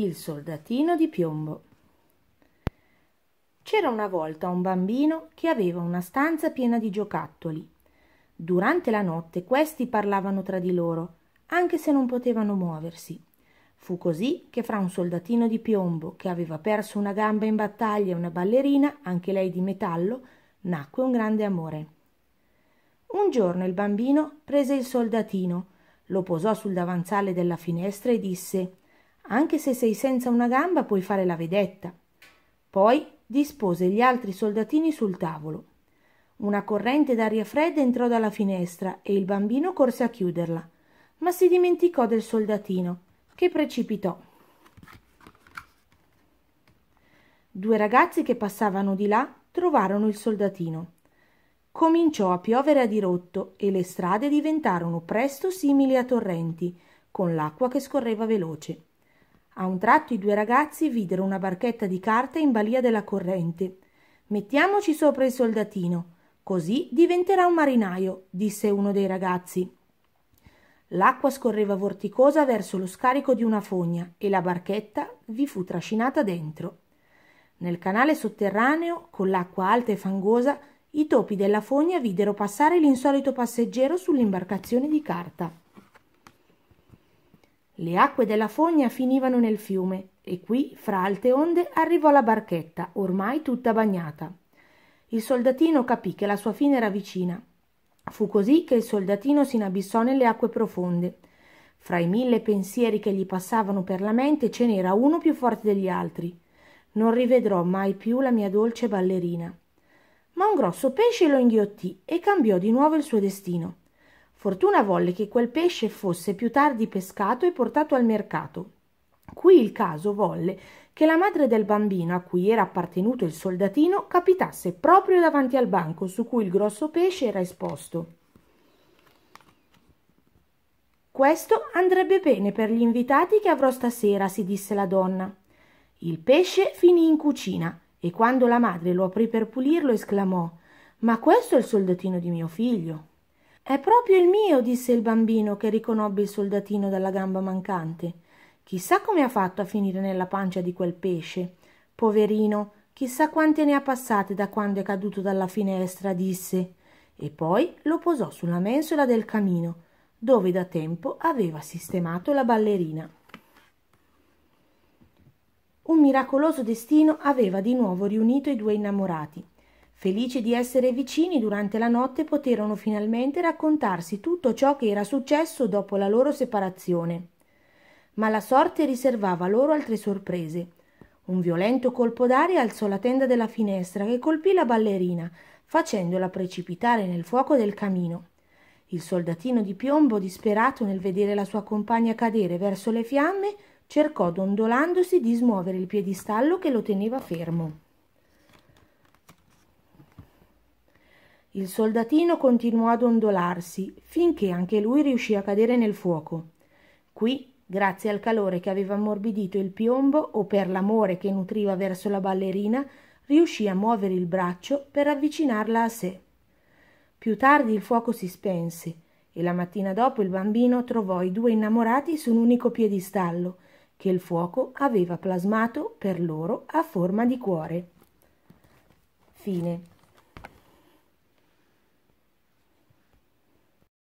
Il soldatino di piombo. C'era una volta un bambino che aveva una stanza piena di giocattoli. Durante la notte questi parlavano tra di loro, anche se non potevano muoversi. Fu così che fra un soldatino di piombo che aveva perso una gamba in battaglia e una ballerina, anche lei di metallo, nacque un grande amore. Un giorno il bambino prese il soldatino, lo posò sul davanzale della finestra e disse anche se sei senza una gamba puoi fare la vedetta. Poi dispose gli altri soldatini sul tavolo. Una corrente d'aria fredda entrò dalla finestra e il bambino corse a chiuderla, ma si dimenticò del soldatino, che precipitò. Due ragazzi che passavano di là trovarono il soldatino. Cominciò a piovere a dirotto e le strade diventarono presto simili a torrenti, con l'acqua che scorreva veloce. A un tratto i due ragazzi videro una barchetta di carta in balia della corrente. Mettiamoci sopra il soldatino, così diventerà un marinaio, disse uno dei ragazzi. L'acqua scorreva vorticosa verso lo scarico di una fogna e la barchetta vi fu trascinata dentro. Nel canale sotterraneo, con l'acqua alta e fangosa, i topi della fogna videro passare l'insolito passeggero sull'imbarcazione di carta. Le acque della fogna finivano nel fiume e qui, fra alte onde, arrivò la barchetta, ormai tutta bagnata. Il soldatino capì che la sua fine era vicina. Fu così che il soldatino si inabissò nelle acque profonde. Fra i mille pensieri che gli passavano per la mente ce n'era uno più forte degli altri. Non rivedrò mai più la mia dolce ballerina. Ma un grosso pesce lo inghiottì e cambiò di nuovo il suo destino. Fortuna volle che quel pesce fosse più tardi pescato e portato al mercato. Qui il caso volle che la madre del bambino a cui era appartenuto il soldatino capitasse proprio davanti al banco su cui il grosso pesce era esposto. Questo andrebbe bene per gli invitati che avrò stasera, si disse la donna. Il pesce finì in cucina e quando la madre lo aprì per pulirlo esclamò Ma questo è il soldatino di mio figlio. È proprio il mio, disse il bambino che riconobbe il soldatino dalla gamba mancante. Chissà come ha fatto a finire nella pancia di quel pesce. Poverino, chissà quante ne ha passate da quando è caduto dalla finestra, disse. E poi lo posò sulla mensola del camino, dove da tempo aveva sistemato la ballerina. Un miracoloso destino aveva di nuovo riunito i due innamorati. Felici di essere vicini durante la notte poterono finalmente raccontarsi tutto ciò che era successo dopo la loro separazione. Ma la sorte riservava loro altre sorprese. Un violento colpo d'aria alzò la tenda della finestra che colpì la ballerina, facendola precipitare nel fuoco del camino. Il soldatino di piombo, disperato nel vedere la sua compagna cadere verso le fiamme, cercò dondolandosi di smuovere il piedistallo che lo teneva fermo. Il soldatino continuò ad ondolarsi finché anche lui riuscì a cadere nel fuoco. Qui, grazie al calore che aveva ammorbidito il piombo o per l'amore che nutriva verso la ballerina, riuscì a muovere il braccio per avvicinarla a sé. Più tardi il fuoco si spense e la mattina dopo il bambino trovò i due innamorati su un unico piedistallo che il fuoco aveva plasmato per loro a forma di cuore. Fine.